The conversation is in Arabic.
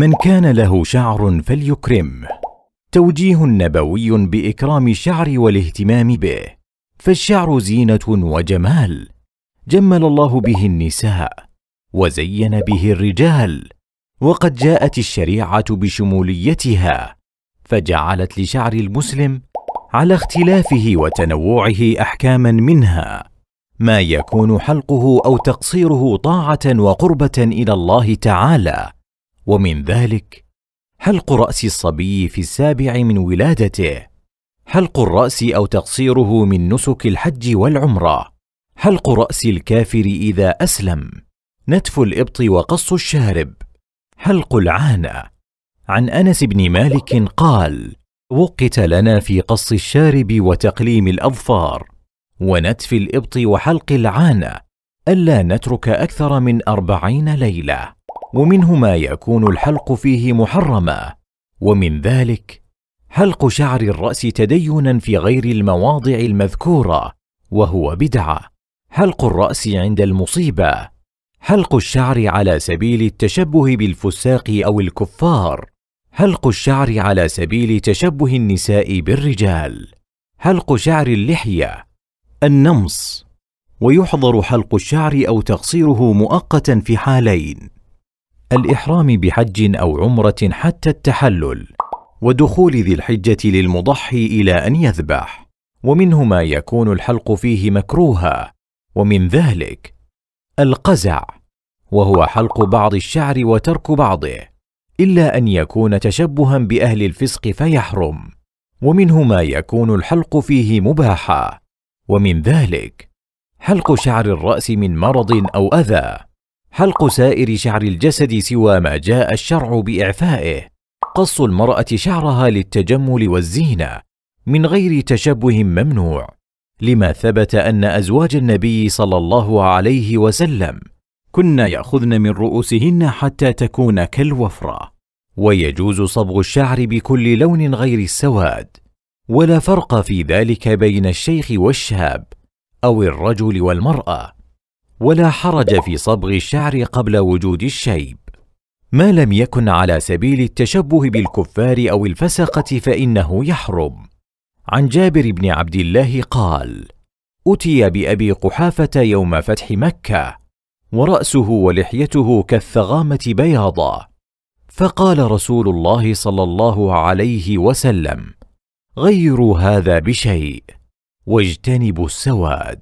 من كان له شعر فليكرمه توجيه نبوي باكرام الشعر والاهتمام به فالشعر زينه وجمال جمل الله به النساء وزين به الرجال وقد جاءت الشريعه بشموليتها فجعلت لشعر المسلم على اختلافه وتنوعه احكاما منها ما يكون حلقه او تقصيره طاعه وقربه الى الله تعالى ومن ذلك حلق راس الصبي في السابع من ولادته حلق الراس او تقصيره من نسك الحج والعمره حلق راس الكافر اذا اسلم نتف الابط وقص الشارب حلق العانه عن انس بن مالك قال وقت لنا في قص الشارب وتقليم الاظفار ونتف الابط وحلق العانه الا نترك اكثر من اربعين ليله ومنه ما يكون الحلق فيه محرما ومن ذلك حلق شعر الراس تدينا في غير المواضع المذكوره وهو بدعه حلق الراس عند المصيبه حلق الشعر على سبيل التشبه بالفساق او الكفار حلق الشعر على سبيل تشبه النساء بالرجال حلق شعر اللحيه النمص ويحظر حلق الشعر او تقصيره مؤقتا في حالين الإحرام بحج أو عمرة حتى التحلل ودخول ذي الحجة للمضحي إلى أن يذبح ومنه ما يكون الحلق فيه مكروها ومن ذلك القزع وهو حلق بعض الشعر وترك بعضه إلا أن يكون تشبها بأهل الفسق فيحرم ومنه ما يكون الحلق فيه مباحا ومن ذلك حلق شعر الرأس من مرض أو أذى حلق سائر شعر الجسد سوى ما جاء الشرع بإعفائه قص المرأة شعرها للتجمل والزينة من غير تشبه ممنوع لما ثبت أن أزواج النبي صلى الله عليه وسلم كن يأخذن من رؤوسهن حتى تكون كالوفرة ويجوز صبغ الشعر بكل لون غير السواد ولا فرق في ذلك بين الشيخ والشاب أو الرجل والمرأة ولا حرج في صبغ الشعر قبل وجود الشيب ما لم يكن على سبيل التشبه بالكفار او الفسقه فانه يحرم عن جابر بن عبد الله قال اتي بابي قحافه يوم فتح مكه وراسه ولحيته كالثغامه بياضا فقال رسول الله صلى الله عليه وسلم غيروا هذا بشيء واجتنبوا السواد